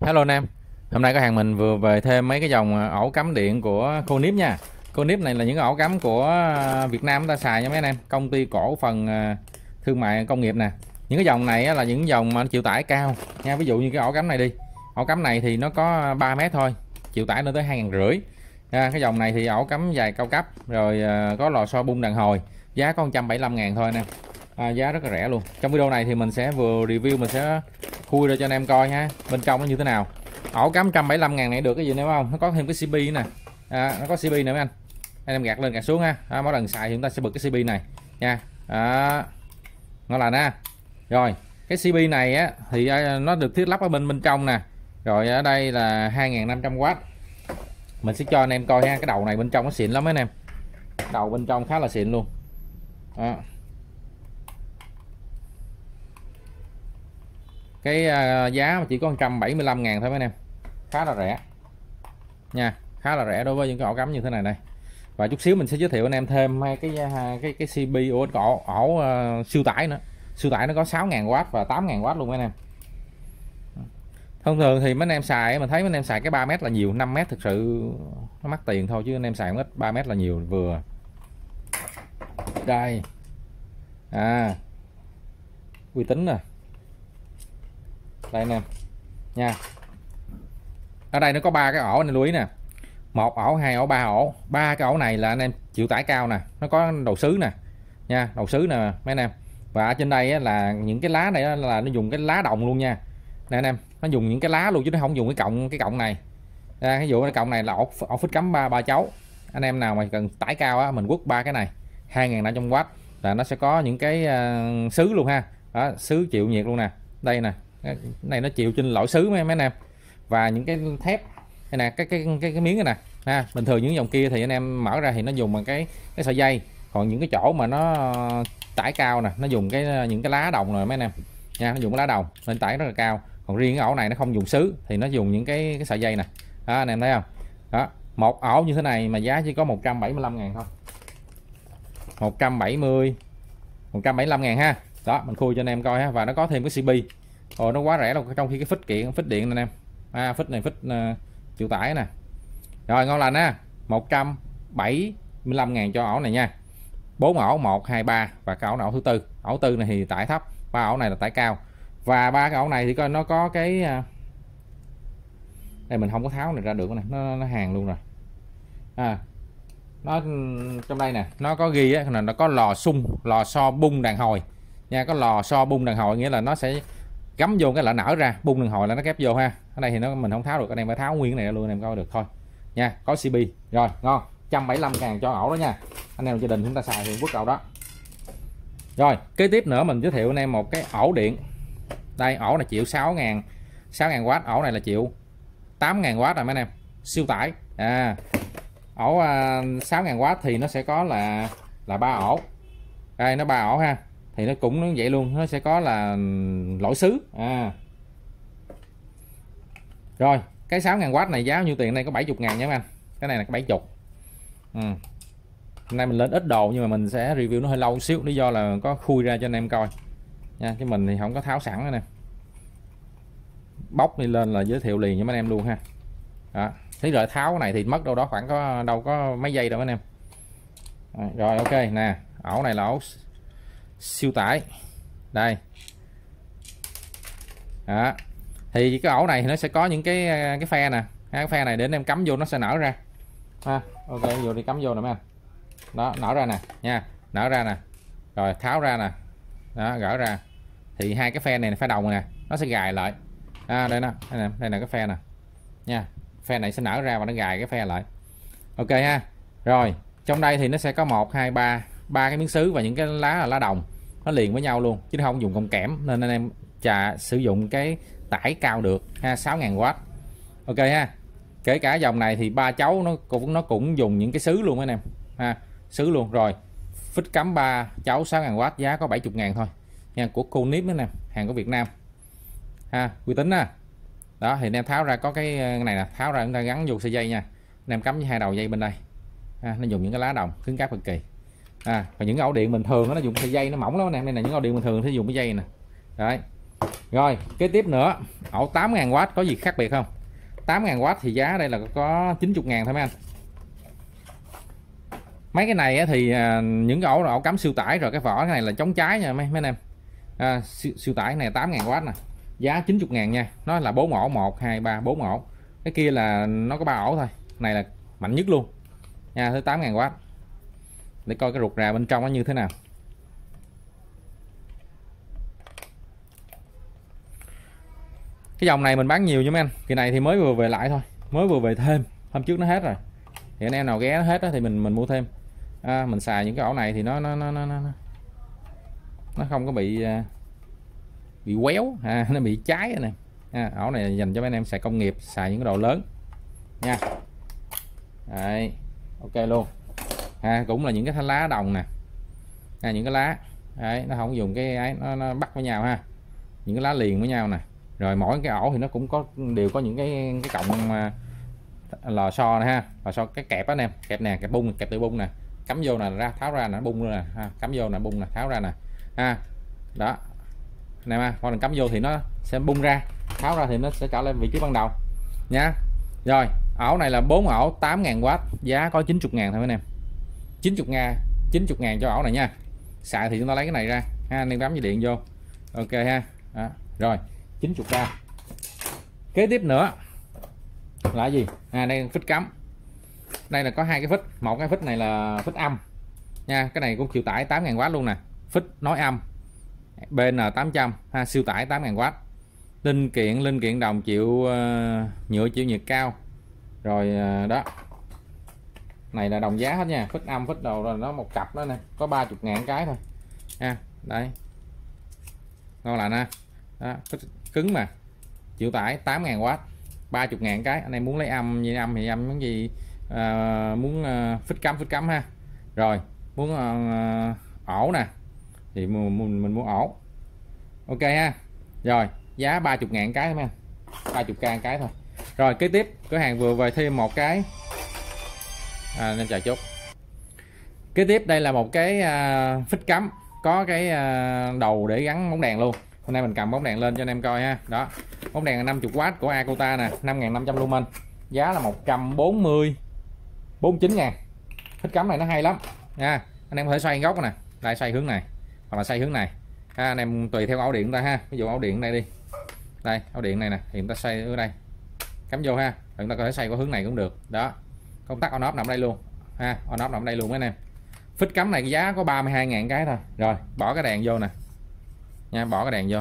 Hello Nam Hôm nay có hàng mình vừa về thêm mấy cái dòng ổ ờ, cắm điện của cô Nếp nha Cô Nếp này là những ổ cắm của ờ, Việt Nam ta xài nha mấy anh em Công ty cổ phần ờ, thương mại công nghiệp nè Những cái dòng này là những dòng mà chịu tải cao nha Ví dụ như cái ổ cắm này đi Ổ cắm này thì nó có 3 mét thôi Chịu tải lên tới 2 rưỡi à, Cái dòng này thì ổ cắm dài cao cấp Rồi có lò xo bung đàn hồi Giá có 175 ngàn thôi nè à, Giá rất là rẻ luôn Trong video này thì mình sẽ vừa review mình sẽ khui ra cho anh em coi ha bên trong nó như thế nào ổ cắm 175 ngàn này được cái gì nữa không nó có thêm cái CP nè à, nó có CP nữa mấy anh anh em gạt lên gạt xuống ha à, mỗi lần xài thì chúng ta sẽ bật cái CP này nha à, nó là nè rồi cái CP này á thì à, nó được thiết lắp ở bên bên trong nè rồi ở đây là 2.500 w mình sẽ cho anh em coi ha cái đầu này bên trong nó xịn lắm mấy anh em đầu bên trong khá là xịn luôn à. cái à, giá chỉ có 175 ngàn thôi mấy anh em khá là rẻ nha khá là rẻ đối với những cái ổ cắm như thế này này. và chút xíu mình sẽ giới thiệu anh em thêm hai cái à, cái cái cb ổ, ổ uh, siêu tải nữa siêu tải nó có 6.000W và 8.000W luôn mấy anh em thông thường thì mấy anh em xài mình thấy mấy anh em xài cái 3 mét là nhiều 5 mét thực sự nó mắc tiền thôi chứ anh em xài ít 3 mét là nhiều vừa đây à uy tín rồi đây nè nha ở đây nó có ba cái ổ này lưu ý nè một ổ hai ổ ba ổ ba cái ổ này là anh em chịu tải cao nè nó có đầu sứ nè nha đầu sứ nè mấy anh em và ở trên đây là những cái lá này là nó dùng cái lá đồng luôn nha nè anh em nó dùng những cái lá luôn chứ nó không dùng cái cộng cái cộng này ra ví dụ cái cộng này là ổ, ổ phích cắm ba ba cháu anh em nào mà cần tải cao á mình quất ba cái này hai ngàn năm 500 w là nó sẽ có những cái uh, ờ, sứ luôn ha đó, sứ chịu nhiệt luôn nè đây nè này nó chịu trên lõi xứ mấy anh em và những cái thép này nè cái cái cái cái miếng này nè ha bình thường những dòng kia thì anh em mở ra thì nó dùng bằng cái cái sợi dây còn những cái chỗ mà nó tải cao nè nó dùng cái những cái lá đồng rồi mấy anh em nha nó dùng cái lá đồng nên tải rất là cao còn riêng cái ổ này nó không dùng xứ thì nó dùng những cái, cái sợi dây nè đó anh em thấy không đó một ổ như thế này mà giá chỉ có 175 ngàn thôi 170 175 ngàn ha đó mình khui cho anh em coi ha và nó có thêm cái cb ồ nó quá rẻ đâu trong khi cái phích kiện phích điện này em à, phích này phích uh, ờ, chịu tải nè rồi ngon lành á 175 ngàn cho ổ này nha bốn ổ 1 2 3 và cái ổ nào thứ tư ổ tư này thì tải thấp ba ổ này là tải cao và ba cái ổ này thì coi nó có cái đây ờ, mình không có tháo này ra được nè, nó, nó hàng luôn rồi à nó ừ, trong đây nè nó có ghi á, là nó có lò sung lò xo bung đàn hồi nha có lò xo bung đàn hồi nghĩa là nó sẽ gắm vô cái là nở ra bung đường hồi là nó kép vô ha ở đây thì nó mình không tháo được cái này phải tháo nguyên cái này luôn anh em coi được thôi nha có cb rồi ngon 175 ngàn cho ổ đó nha anh em gia đình chúng ta xài thì bước cầu đó rồi kế tiếp nữa mình giới thiệu anh em một cái ổ điện đây ổ này chịu 6 ngàn 6 ngàn watt ổ này là chịu 8 ngàn watt rồi mấy anh em siêu tải à ổ 6 à, ngàn watt thì nó sẽ có là là ba ổ đây nó ba ổ ha thì nó cũng nó vậy luôn nó sẽ có là ừ, lỗi xứ à rồi cái 6.000W này giá bao nhiêu tiền đây có 70 ngàn nha anh cái này là 70 ừ. hôm nay mình lên ít đồ nhưng mà mình sẽ review nó hơi lâu xíu lý do là có khui ra cho anh em coi nha chứ mình thì không có tháo sẵn nữa nè bóc đi lên là giới thiệu liền cho mấy anh em luôn ha đó thế rồi tháo cái này thì mất đâu đó khoảng có đâu có mấy giây đâu anh em rồi ok nè ổ này là ổ siêu tải đây đó. thì cái ổ này nó sẽ có những cái à, cái phe nè cái phe này đến em cắm vô nó sẽ nở ra ha ok em vô đi cắm vô nè mấy anh đó nở ra nè nha nở ra nè rồi tháo ra nè đó gỡ ra thì hai cái phe này phải đồng nè nó sẽ gài lại à, đây nè đây nè đây là cái phe nè nha phe này sẽ nở ra và nó gài cái phe lại ok ha rồi trong đây thì nó sẽ có một hai ba ba cái miếng sứ và những cái lá là lá đồng nó liền với nhau luôn chứ không dùng công kẽm nên anh em trà sử dụng cái tải cao được ha 6.000W ok ha kể cả dòng này thì ba cháu nó cũng nó cũng dùng những cái sứ luôn anh em ha sứ luôn rồi phích cắm ba cháu 6.000W giá có 70.000 thôi nha của cô nếp nè hàng của Việt Nam ha uy tín á đó thì anh em tháo ra có ờ, cái này nè tháo ra chúng ta gắn vô sợi dây nha anh em cắm với hai đầu dây bên đây ha, nó dùng những cái lá đồng cứng cáp cực kỳ à và những ổ điện bình thường nó dùng cái dây nó mỏng lắm nè đây là những ổ điện bình thường thì dùng cái dây nè đấy rồi kế tiếp nữa ổ 8.000W có gì khác biệt không 8.000W thì giá đây là có 90.000 thôi mấy anh mấy cái này thì à, những ổ ổ cắm siêu tải rồi cái vỏ cái này là chống cháy nha mấy mấy anh em à, siêu, siêu tải này 8.000W nè giá 90.000 nha nó là 4 ổ 1 2 3 4 ổ cái kia là nó có ba ổ thôi này là mạnh nhất luôn nha thứ 8.000W để coi cái ruột rà bên trong nó như thế nào cái dòng này mình bán nhiều cho mấy anh kỳ này thì mới vừa về lại thôi mới vừa về thêm hôm trước nó hết rồi thì anh em nào ghé nó hết đó, thì mình mình mua thêm à, mình xài những cái ổ này thì nó nó nó nó nó nó không có bị à, bị quéo à, nó bị cháy này. à, ổ này dành cho mấy anh em xài công nghiệp xài những cái đồ lớn nha Đấy, ok luôn à, cũng là những cái thanh lá đồng nè à, những cái lá đấy, nó không dùng cái ấy nó, nó bắt với nhau ha những cái lá liền với nhau nè rồi mỗi cái ổ thì nó cũng có đều có những cái cái cộng à, lò xo nè ha lò xo cái kẹp á anh em kẹp nè kẹp bung kẹp tự bung nè cắm vô nè ra tháo ra nè bung nè ha. cắm vô nè bung nè tháo ra nè ha đó anh em ha cắm vô thì nó sẽ bung ra tháo ra thì nó sẽ trở lại vị trí ban đầu nha rồi ổ này là 4 ổ 8.000W giá có 90.000 thôi anh em 90 ngàn 90 ngàn cho ổ này nha xài thì chúng ta lấy cái này ra ha nên bấm dây điện vô ok ha đó. rồi 90k kế tiếp nữa là gì à đây phích cắm đây là có hai cái phích một cái phích này là phích âm nha cái này cũng chịu tải 8.000W luôn nè phích nói âm BN800 ha, siêu tải 8.000W linh kiện linh kiện đồng chịu uh, nhựa chịu nhiệt cao rồi uh, đó này là đồng giá hết nha phích âm phích đầu là nó một cặp đó nè có 30 ngàn cái thôi ha đây ngon lành ha đó, phích cứng mà chịu tải 8.000W 30 ngàn cái anh em muốn lấy âm gì âm thì âm muốn gì à, muốn à, phích cắm phích cắm ha rồi muốn à, ờ, ổ nè thì mình, mình, mình mua ổ ok ha rồi giá 30 ngàn cái thôi 30k cái thôi rồi kế tiếp cửa hàng vừa về thêm một cái à, nem chà chốt kế tiếp đây là một cái à, phích cắm có cái à, đầu để gắn bóng đèn luôn hôm nay mình cầm bóng đèn lên cho anh em coi ha đó bóng đèn là 50W của Akota nè 5.500 lumen giá là 140 49 ngàn phích cắm này nó hay lắm nha anh em có thể xoay góc nè đây xoay hướng này hoặc là xoay hướng này ha, anh em tùy theo ổ điện ta ha ví dụ ổ điện này đi đây ổ điện này nè hiện ta xoay ở đây cắm vô ha chúng ta có thể xoay qua hướng này cũng được đó công tắc on off nằm đây luôn ha on off nằm đây luôn mấy anh em phích cắm này giá có 32.000 cái thôi rồi bỏ cái đèn vô nè nha bỏ cái đèn vô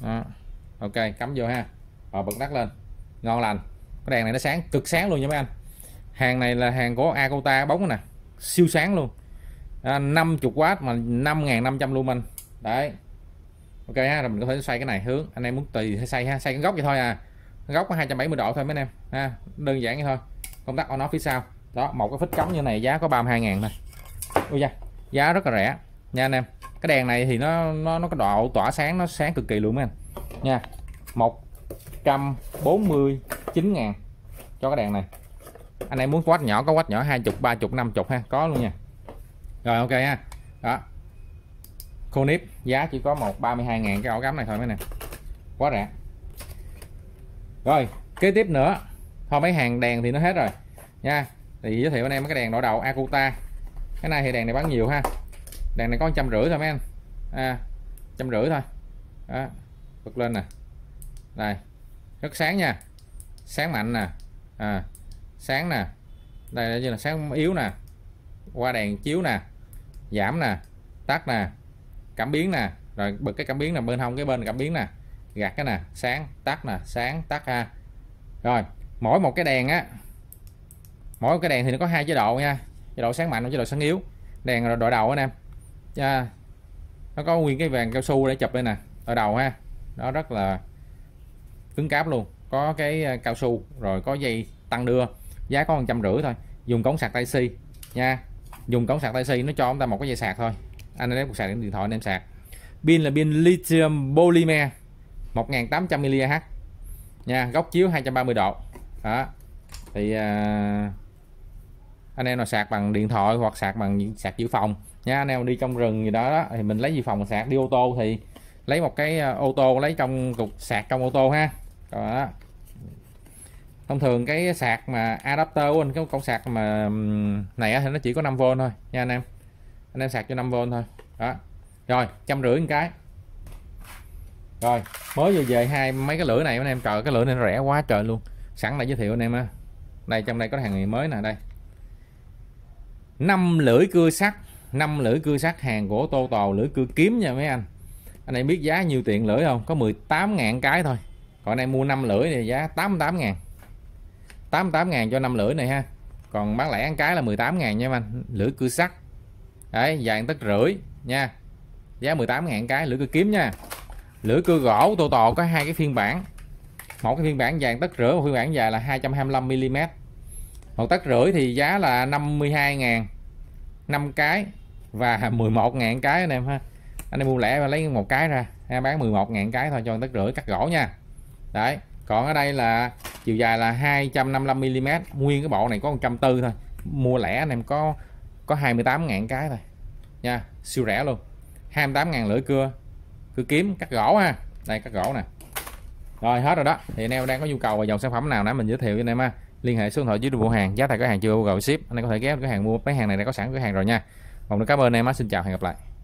đó. ok cắm vô ha rồi ờ, bật đắt lên ngon lành cái đèn này nó sáng cực sáng luôn nha mấy anh hàng này là hàng của Akota bóng nè siêu sáng luôn năm chục watt mà 5.500 lumen đấy ok ha rồi mình có thể xoay cái này hướng anh em muốn tùy xoay ha xoay cái góc vậy thôi à góc có 270 độ thôi mấy anh em ha đơn giản vậy thôi công tắc on off phía sau đó một cái phích cắm như này giá có 32 ngàn thôi ui da giá rất là rẻ nha anh em cái đèn này thì nó nó nó có độ tỏa sáng nó sáng cực kỳ luôn mấy anh nha 149 ngàn cho cái đèn này anh em muốn quát nhỏ có quát nhỏ 20 30 50 ha có luôn nha rồi ok ha đó khô nếp giá chỉ có một 32 ngàn cái ổ cắm này thôi mấy nè quá rẻ rồi kế tiếp nữa thôi mấy hàng đèn thì nó hết rồi nha thì giới thiệu anh em cái đèn đỏ đầu Akuta cái này thì đèn này bán nhiều ha đèn này có trăm rưỡi thôi mấy anh à, trăm rưỡi thôi đó bật lên nè đây rất sáng nha sáng mạnh nè à, sáng nè đây là như là sáng yếu nè qua đèn chiếu nè giảm nè tắt nè cảm biến nè rồi bật cái cảm biến là bên hông cái bên cảm biến nè gạt cái nè sáng tắt nè sáng tắt ha rồi mỗi một cái đèn á mỗi một cái đèn thì nó có hai chế độ nha chế độ sáng mạnh và chế độ sáng yếu đèn đội đầu anh em nha, nó có nguyên cái vàng cao su để chụp đây nè ở đầu ha nó rất là cứng cáp luôn có cái à, cao su rồi có dây tăng đưa giá có trăm rưỡi thôi dùng cống sạc tay si nha dùng cống sạc tay si nó cho chúng ta một cái dây sạc thôi anh lấy cục sạc điện thoại anh em sạc pin là pin lithium polymer 1800 mAh nha góc chiếu 230 độ đó thì à, anh em nào sạc bằng điện thoại hoặc sạc bằng sạc dự phòng nha anh em đi trong rừng gì đó, đó thì mình lấy dự phòng sạc đi ô tô thì lấy một cái à, ô tô lấy trong cục sạc trong ô tô ha đó thông thường cái sạc mà adapter của anh cái con sạc mà này thì nó chỉ có 5V thôi nha anh em anh em sạc cho 5V thôi đó rồi trăm rưỡi một cái rồi mới vừa về hai mấy cái lưỡi này anh em trời cái lưỡi này nó rẻ quá trời luôn sẵn lại giới thiệu anh em ha đây trong đây có hàng mới nè đây năm lưỡi cưa sắt năm lưỡi cưa sắt hàng của tô tàu lưỡi cưa kiếm nha mấy anh anh em biết giá nhiều tiền lưỡi không có 18 ngàn cái thôi còn anh em mua năm lưỡi thì giá 88 ngàn 88 ngàn cho năm lưỡi này ha còn bán lẻ ăn cái là 18 ngàn nha anh lưỡi cưa sắt đấy dài tất rưỡi nha giá 18 ngàn cái lưỡi cưa kiếm nha lưỡi cưa gỗ tô tò có hai cái phiên bản một cái phiên bản vàng tất rưỡi một phiên bản dài là 225 mm một tất rưỡi thì giá là 52 ngàn 5 cái và 11 ngàn cái anh em ha anh em mua lẻ và lấy một cái ra em bán 11 ngàn cái thôi cho tất rưỡi cắt gỗ nha đấy còn ở đây là chiều dài là 255 mm nguyên cái bộ này có 140 thôi mua lẻ anh em có có 28 ngàn cái thôi nha siêu rẻ luôn 28 ngàn lưỡi cưa cứ kiếm cắt gỗ ha đây cắt gỗ nè rồi hết rồi đó thì anh em đang có nhu cầu về dòng sản phẩm nào nãy mình giới thiệu cho anh em ha liên hệ số điện thoại dưới bộ hàng giá thành cửa hàng chưa bao gồm ship anh em có thể ghé cửa hàng mua mấy hàng này đã có sẵn cửa hàng rồi nha còn nữa cảm ơn em á xin chào hẹn gặp lại